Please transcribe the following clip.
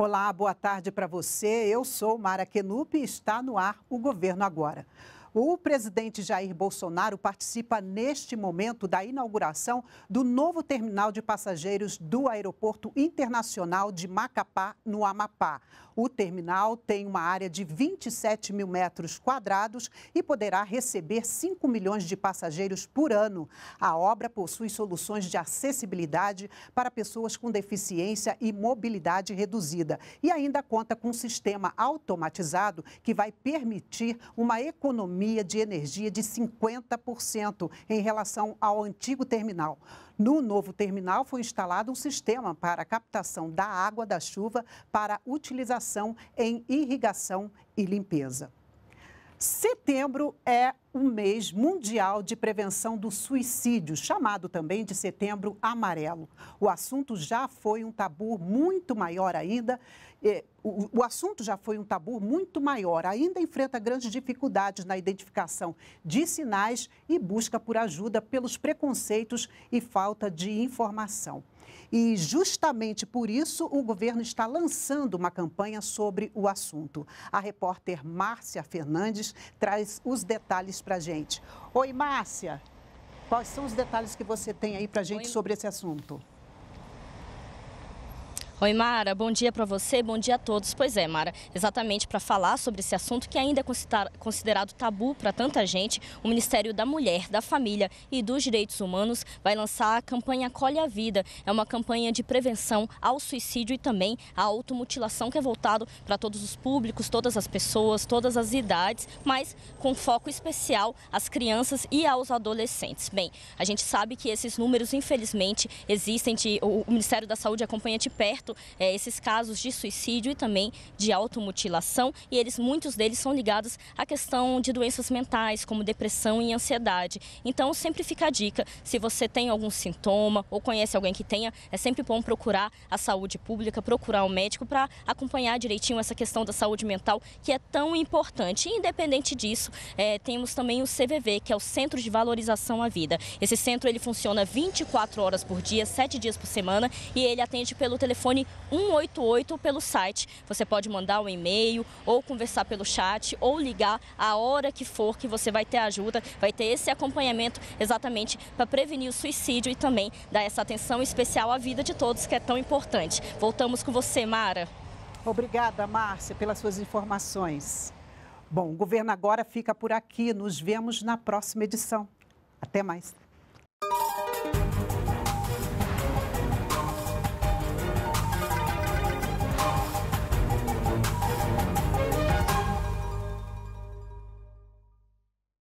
Olá, boa tarde para você. Eu sou Mara Kenup e está no ar o Governo Agora. O presidente Jair Bolsonaro participa neste momento da inauguração do novo terminal de passageiros do Aeroporto Internacional de Macapá, no Amapá. O terminal tem uma área de 27 mil metros quadrados e poderá receber 5 milhões de passageiros por ano. A obra possui soluções de acessibilidade para pessoas com deficiência e mobilidade reduzida e ainda conta com um sistema automatizado que vai permitir uma economia economia de energia de 50% em relação ao antigo terminal. No novo terminal foi instalado um sistema para captação da água da chuva para utilização em irrigação e limpeza. Setembro é o mês mundial de prevenção do suicídio, chamado também de Setembro Amarelo. O assunto já foi um tabu muito maior ainda. Eh, o assunto já foi um tabu muito maior, ainda enfrenta grandes dificuldades na identificação de sinais e busca por ajuda pelos preconceitos e falta de informação. E justamente por isso o governo está lançando uma campanha sobre o assunto. A repórter Márcia Fernandes traz os detalhes para a gente. Oi, Márcia. Quais são os detalhes que você tem aí para a gente Oi. sobre esse assunto? Oi, Mara, bom dia para você, bom dia a todos. Pois é, Mara, exatamente para falar sobre esse assunto que ainda é considerado tabu para tanta gente, o Ministério da Mulher, da Família e dos Direitos Humanos vai lançar a campanha Colhe a Vida. É uma campanha de prevenção ao suicídio e também à automutilação que é voltado para todos os públicos, todas as pessoas, todas as idades, mas com foco especial às crianças e aos adolescentes. Bem, a gente sabe que esses números, infelizmente, existem. De, o Ministério da Saúde acompanha de perto fato, é, esses casos de suicídio e também de automutilação, e eles, muitos deles são ligados à questão de doenças mentais, como depressão e ansiedade. Então, sempre fica a dica, se você tem algum sintoma ou conhece alguém que tenha, é sempre bom procurar a saúde pública, procurar um médico para acompanhar direitinho essa questão da saúde mental, que é tão importante. E, independente disso, é, temos também o CVV, que é o Centro de Valorização à Vida. Esse centro ele funciona 24 horas por dia, 7 dias por semana, e ele atende pelo telefone telefone 188 pelo site. Você pode mandar um e-mail ou conversar pelo chat ou ligar a hora que for que você vai ter ajuda, vai ter esse acompanhamento exatamente para prevenir o suicídio e também dar essa atenção especial à vida de todos que é tão importante. Voltamos com você, Mara. Obrigada, Márcia, pelas suas informações. Bom, o governo agora fica por aqui. Nos vemos na próxima edição. Até mais.